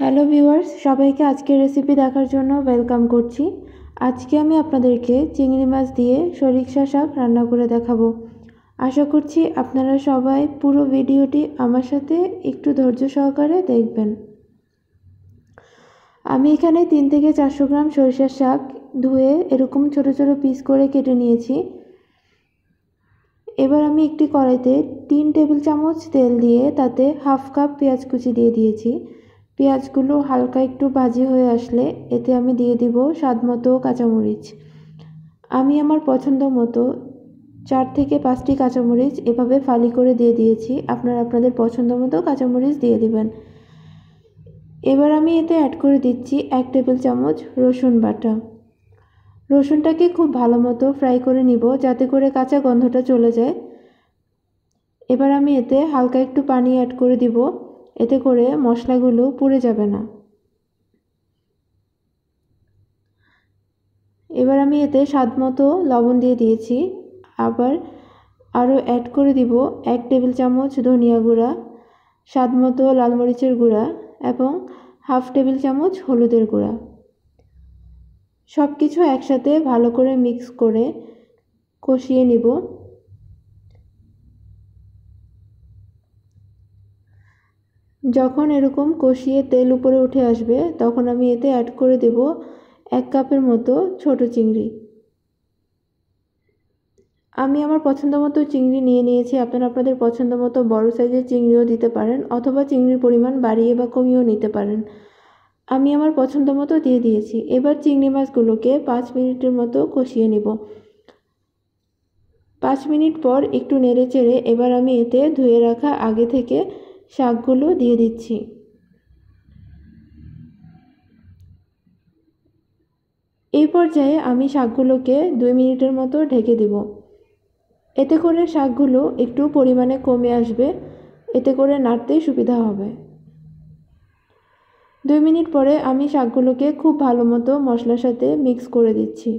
Hello viewers সবাইকে আজকের recipe দেখার জন্য ওয়েলকাম করছি আজকে আমি আপনাদেরকে চিংড়ি মাছ দিয়ে সরিষা শাক রান্না করে দেখাবো আশা করছি আপনারা সবাই পুরো ভিডিওটি আমার সাথে একটু ধৈর্য সহকারে দেখবেন আমি এখানে তিন থেকে চারশো গ্রাম সরিষার শাক ধুয়ে এরকম ছোট ছোট পিস করে কেটে নিয়েছি এবার আমি একটি কড়াইতে তিন টেবিল চামচ তেল দিয়ে তাতে হাফ কাপ পেঁয়াজ কুচি দিয়ে দিয়েছি পেঁয়াজগুলো হালকা একটু ভাজি হয়ে আসলে এতে আমি দিয়ে দিব স্বাদ মতো কাঁচামরিচ আমি আমার পছন্দ মতো চার থেকে পাঁচটি কাঁচামরিচ এভাবে ফালি করে দিয়ে দিয়েছি আপনারা আপনাদের পছন্দ মতো কাঁচামরিচ দিয়ে দিবেন এবার আমি এতে অ্যাড করে দিচ্ছি এক টেবিল চামচ রসুন বাটা রসুনটাকে খুব ভালো মতো ফ্রাই করে নিব যাতে করে কাঁচা গন্ধটা চলে যায় এবার আমি এতে হালকা একটু পানি অ্যাড করে দিব এতে করে মশলাগুলো পুড়ে যাবে না এবার আমি এতে স্বাদ মতো লবণ দিয়ে দিয়েছি আবার আরও অ্যাড করে দিব এক টেবিল চামচ ধনিয়া গুঁড়া স্বাদ মতো লাল মরিচের গুঁড়া এবং হাফ টেবিল চামচ হলুদের গুঁড়া সব কিছু একসাথে ভালো করে মিক্স করে কষিয়ে নিব যখন এরকম কষিয়ে তেল উপরে উঠে আসবে তখন আমি এতে অ্যাড করে দেব এক কাপের মতো ছোট চিংড়ি আমি আমার পছন্দ মতো চিংড়ি নিয়ে নিয়েছি আপনারা আপনাদের পছন্দ মতো বড় সাইজের চিংড়িও দিতে পারেন অথবা চিংড়ির পরিমাণ বাড়িয়ে বা কমিয়েও নিতে পারেন আমি আমার পছন্দ মতো দিয়ে দিয়েছি এবার চিংড়ি মাছগুলোকে পাঁচ মিনিটের মতো কষিয়ে নিব পাঁচ মিনিট পর একটু নেড়ে চেড়ে এবার আমি এতে ধুয়ে রাখা আগে থেকে শাকগুলো দিয়ে দিচ্ছি এই পর্যায়ে আমি শাকগুলোকে দুই মিনিটের মতো ঢেকে দেব এতে করে শাকগুলো একটু পরিমাণে কমে আসবে এতে করে নাড়তে সুবিধা হবে দুই মিনিট পরে আমি শাকগুলোকে খুব ভালো মতো মশলার সাথে মিক্স করে দিচ্ছি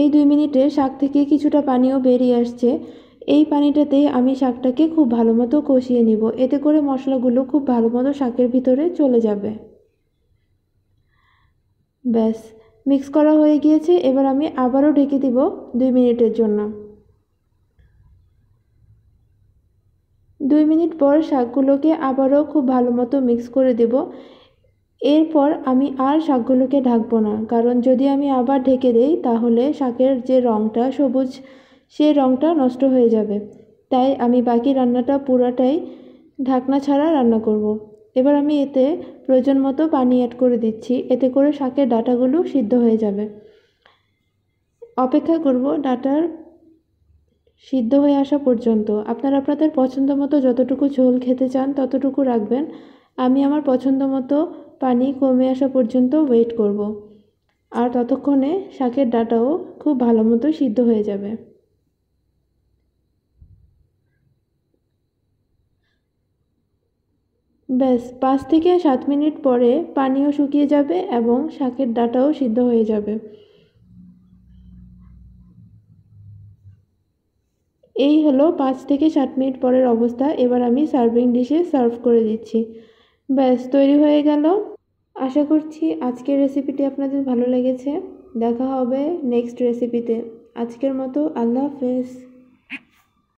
এই দুই মিনিটে শাক থেকে কিছুটা পানিও বেরিয়ে আসছে এই পানিটাতে আমি শাকটাকে খুব ভালো মতো কষিয়ে নিব এতে করে মশলাগুলো খুব ভালো মতো শাকের ভিতরে চলে যাবে ব্যাস মিক্স করা হয়ে গিয়েছে এবার আমি আবারও ঢেকে দিব দুই মিনিটের জন্য দুই মিনিট পর শাকগুলোকে আবারও খুব ভালো মতো মিক্স করে দেব এরপর আমি আর শাকগুলোকে ঢাকবো না কারণ যদি আমি আবার ঢেকে দেই তাহলে শাকের যে রঙটা সবুজ সে রঙটা নষ্ট হয়ে যাবে তাই আমি বাকি রান্নাটা পুরাটাই ঢাকনা ছাড়া রান্না করব। এবার আমি এতে প্রয়োজন মতো পানি অ্যাড করে দিচ্ছি এতে করে শাকের ডাটাগুলো সিদ্ধ হয়ে যাবে অপেক্ষা করব ডাটার সিদ্ধ হয়ে আসা পর্যন্ত আপনারা আপনাদের পছন্দ মতো যতটুকু ঝোল খেতে চান ততটুকু রাখবেন আমি আমার পছন্দ মতো পানি কমে আসা পর্যন্ত ওয়েট করব। আর ততক্ষণে শাকের ডাটাও খুব ভালো মতো সিদ্ধ হয়ে যাবে ব্যাস পাঁচ থেকে সাত মিনিট পরে পানিও শুকিয়ে যাবে এবং শাকের ডাটাও সিদ্ধ হয়ে যাবে এই হলো পাঁচ থেকে সাত মিনিট পরের অবস্থা এবার আমি সার্ভিং ডিশে সার্ভ করে দিচ্ছি ব্যাস তৈরি হয়ে গেল আশা করছি আজকের রেসিপিটি আপনাদের ভালো লেগেছে দেখা হবে নেক্সট রেসিপিতে আজকের মতো আল্লাহ হাফেজ